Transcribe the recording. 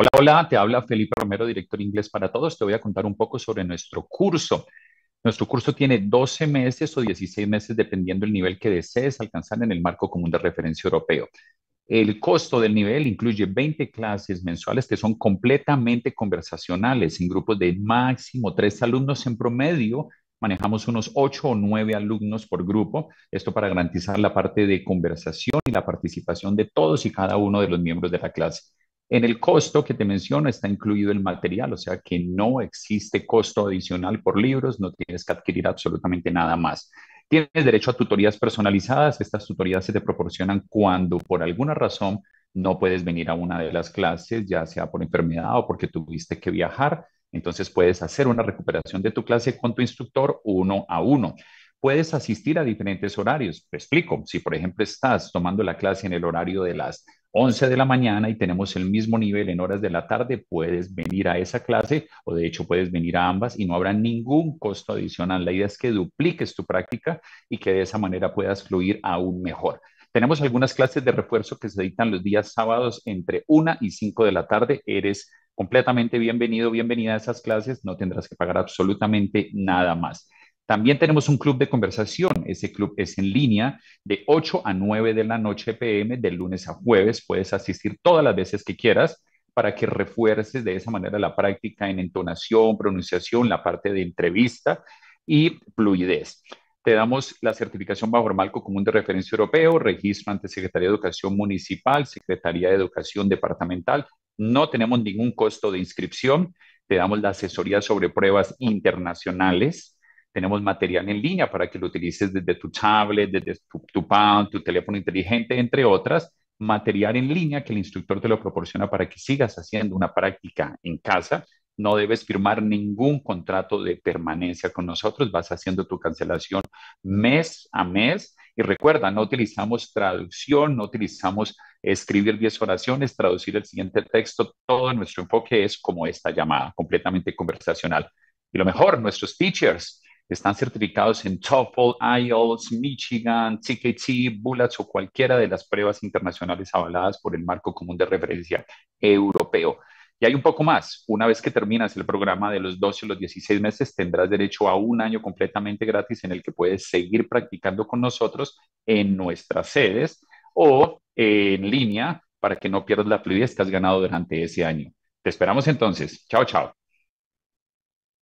Hola, hola, te habla Felipe Romero, director inglés para todos. Te voy a contar un poco sobre nuestro curso. Nuestro curso tiene 12 meses o 16 meses, dependiendo del nivel que desees alcanzar en el marco común de referencia europeo. El costo del nivel incluye 20 clases mensuales que son completamente conversacionales en grupos de máximo tres alumnos en promedio. Manejamos unos 8 o nueve alumnos por grupo, esto para garantizar la parte de conversación y la participación de todos y cada uno de los miembros de la clase. En el costo que te menciono está incluido el material, o sea que no existe costo adicional por libros, no tienes que adquirir absolutamente nada más. Tienes derecho a tutorías personalizadas, estas tutorías se te proporcionan cuando por alguna razón no puedes venir a una de las clases, ya sea por enfermedad o porque tuviste que viajar, entonces puedes hacer una recuperación de tu clase con tu instructor uno a uno puedes asistir a diferentes horarios. Te explico, si por ejemplo estás tomando la clase en el horario de las 11 de la mañana y tenemos el mismo nivel en horas de la tarde, puedes venir a esa clase o de hecho puedes venir a ambas y no habrá ningún costo adicional. La idea es que dupliques tu práctica y que de esa manera puedas fluir aún mejor. Tenemos algunas clases de refuerzo que se editan los días sábados entre 1 y 5 de la tarde. Eres completamente bienvenido, bienvenida a esas clases, no tendrás que pagar absolutamente nada más. También tenemos un club de conversación. Ese club es en línea de 8 a 9 de la noche pm, de lunes a jueves. Puedes asistir todas las veces que quieras para que refuerces de esa manera la práctica en entonación, pronunciación, la parte de entrevista y fluidez. Te damos la certificación bajo el marco común de referencia europeo, registro ante Secretaría de Educación Municipal, Secretaría de Educación Departamental. No tenemos ningún costo de inscripción. Te damos la asesoría sobre pruebas internacionales tenemos material en línea para que lo utilices desde tu tablet, desde tu, tu tu teléfono inteligente, entre otras. Material en línea que el instructor te lo proporciona para que sigas haciendo una práctica en casa. No debes firmar ningún contrato de permanencia con nosotros. Vas haciendo tu cancelación mes a mes. Y recuerda, no utilizamos traducción, no utilizamos escribir 10 oraciones, traducir el siguiente texto. Todo nuestro enfoque es como esta llamada, completamente conversacional. Y lo mejor, nuestros teachers están certificados en TOEFL, IELTS, Michigan, TKT, Bullets o cualquiera de las pruebas internacionales avaladas por el Marco Común de Referencia Europeo. Y hay un poco más. Una vez que terminas el programa de los 12 o los 16 meses, tendrás derecho a un año completamente gratis en el que puedes seguir practicando con nosotros en nuestras sedes o en línea para que no pierdas la fluidez que has ganado durante ese año. Te esperamos entonces. Chao, chao.